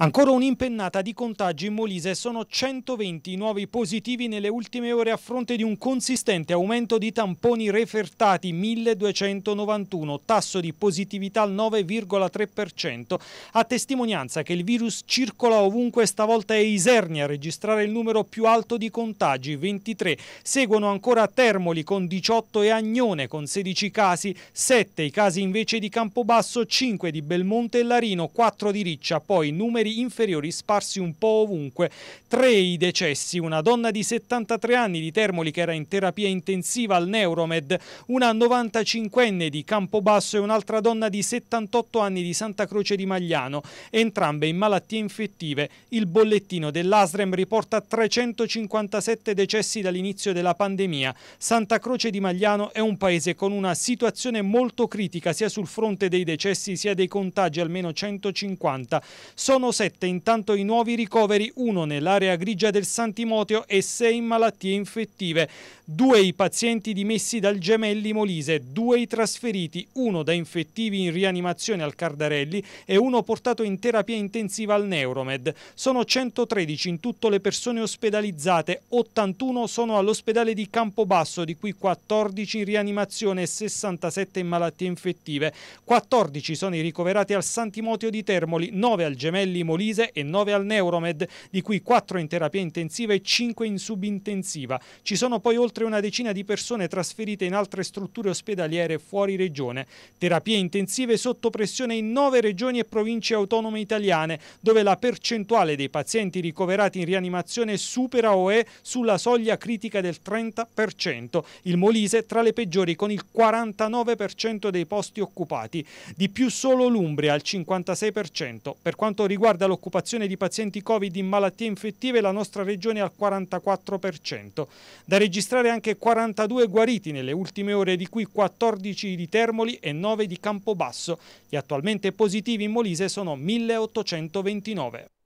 Ancora un'impennata di contagi in Molise, sono 120 nuovi positivi nelle ultime ore a fronte di un consistente aumento di tamponi refertati 1291, tasso di positività al 9,3%, a testimonianza che il virus circola ovunque, stavolta è Isernia a registrare il numero più alto di contagi, 23, seguono ancora Termoli con 18 e Agnone con 16 casi, 7 i casi invece di Campobasso, 5 di Belmonte e Larino, 4 di Riccia, poi numeri numeri inferiori sparsi un po' ovunque. Tre i decessi, una donna di 73 anni di Termoli che era in terapia intensiva al Neuromed, una 95enne di Campobasso e un'altra donna di 78 anni di Santa Croce di Magliano, entrambe in malattie infettive. Il bollettino dell'ASREM riporta 357 decessi dall'inizio della pandemia. Santa Croce di Magliano è un paese con una situazione molto critica sia sul fronte dei decessi sia dei contagi, almeno 150. Sono 107 intanto i nuovi ricoveri, uno nell'area grigia del Santimoteo e sei in malattie infettive, due i pazienti dimessi dal Gemelli Molise, due i trasferiti, uno da infettivi in rianimazione al Cardarelli e uno portato in terapia intensiva al Neuromed. Sono 113 in tutto le persone ospedalizzate, 81 sono all'ospedale di Campobasso, di cui 14 in rianimazione e 67 in malattie infettive. 14 sono i ricoverati al Santimoteo di Termoli, 9 al Gemelli Molise e 9 al Neuromed, di cui 4 in terapia intensiva e 5 in subintensiva. Ci sono poi oltre una decina di persone trasferite in altre strutture ospedaliere fuori regione. Terapie intensive sotto pressione in 9 regioni e province autonome italiane, dove la percentuale dei pazienti ricoverati in rianimazione supera o è sulla soglia critica del 30%. Il Molise tra le peggiori con il 49% dei posti occupati, di più solo l'Umbria al 56%. Per quanto riguarda riguarda l'occupazione di pazienti Covid in malattie infettive, la nostra regione è al 44%. Da registrare anche 42 guariti nelle ultime ore, di cui 14 di Termoli e 9 di Campobasso. Gli attualmente positivi in Molise sono 1829.